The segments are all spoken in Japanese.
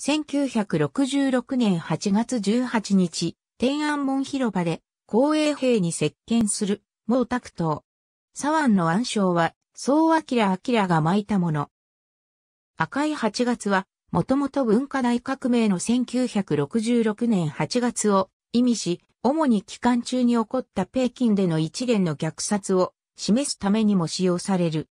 1966年8月18日、天安門広場で、公衛兵に接見する、毛沢東。左腕の暗唱は、総明明が巻いたもの。赤い8月は、もともと文化大革命の1966年8月を意味し、主に期間中に起こった北京での一連の虐殺を示すためにも使用される。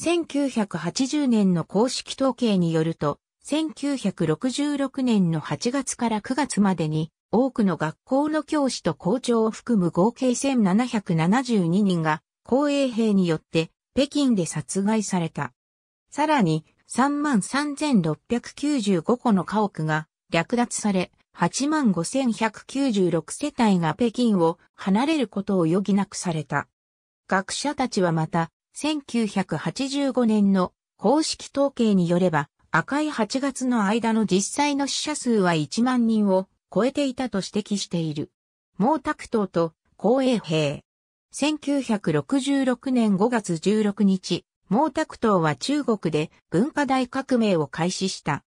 1980年の公式統計によると、1966年の8月から9月までに、多くの学校の教師と校長を含む合計1772人が、公衛兵によって北京で殺害された。さらに、33,695個の家屋が略奪され、85,196世帯が北京を離れることを余儀なくされた。学者たちはまた、1985年の公式統計によれば、赤い8月の間の実際の死者数は1万人を超えていたと指摘している。毛沢東と公衛兵。1966年5月16日、毛沢東は中国で文化大革命を開始した。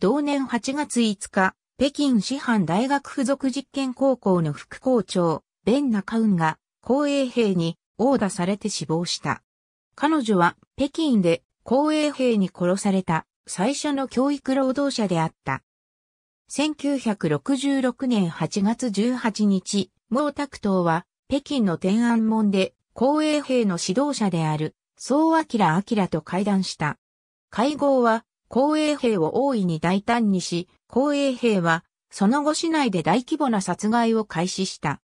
同年8月5日、北京師範大学附属実験高校の副校長、ベン・ナカウンが、公衛兵に殴打されて死亡した。彼女は北京で公衛兵に殺された最初の教育労働者であった。1966年8月18日、毛沢東は北京の天安門で公営兵の指導者である総明明と会談した。会合は公営兵を大いに大胆にし、公営兵はその後市内で大規模な殺害を開始した。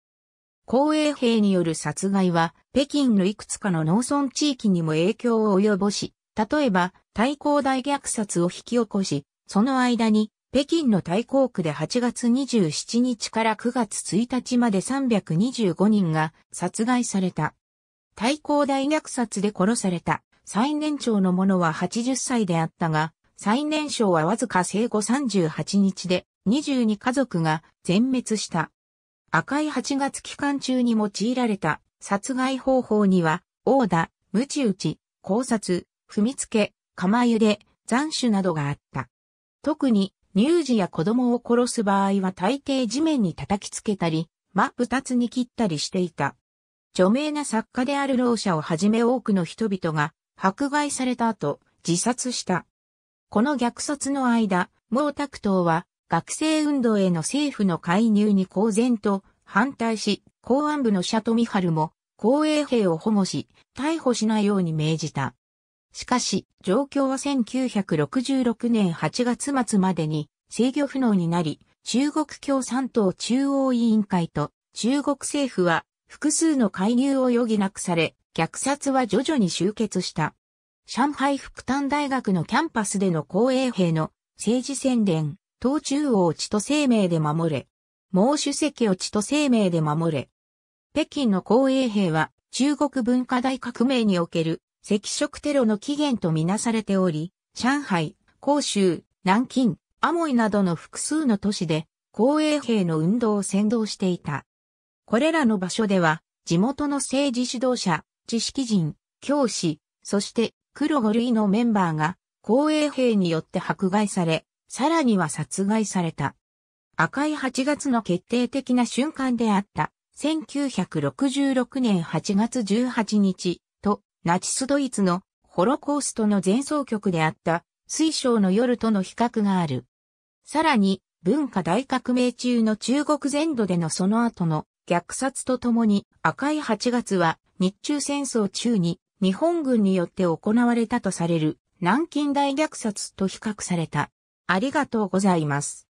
公営兵による殺害は北京のいくつかの農村地域にも影響を及ぼし、例えば、対抗大虐殺を引き起こし、その間に、北京の対抗区で8月27日から9月1日まで325人が殺害された。対抗大虐殺で殺された最年長の者は80歳であったが、最年少はわずか生後38日で22家族が全滅した。赤い8月期間中に用いられた殺害方法には、殴打、鞭打ち、考察、踏みつけ、釜茹で、斬首などがあった。特に、乳児や子供を殺す場合は大抵地面に叩きつけたり、真っ二つに切ったりしていた。著名な作家である老者をはじめ多くの人々が迫害された後、自殺した。この虐殺の間、毛沢東は学生運動への政府の介入に公然と反対し、公安部の社富春も公営兵を保護し、逮捕しないように命じた。しかし、状況は1966年8月末までに制御不能になり、中国共産党中央委員会と中国政府は複数の介入を余儀なくされ、虐殺は徐々に終結した。上海福丹大学のキャンパスでの公営兵の政治宣伝、党中央を地と生命で守れ、毛主席を地と生命で守れ。北京の公営兵は中国文化大革命における赤色テロの起源とみなされており、上海、広州、南京、アモイなどの複数の都市で、公営兵の運動を先導していた。これらの場所では、地元の政治指導者、知識人、教師、そして黒五類のメンバーが、公営兵によって迫害され、さらには殺害された。赤い8月の決定的な瞬間であった。1966年8月18日、ナチスドイツのホロコーストの前奏曲であった水晶の夜との比較がある。さらに、文化大革命中の中国全土でのその後の虐殺とともに赤い8月は日中戦争中に日本軍によって行われたとされる南京大虐殺と比較された。ありがとうございます。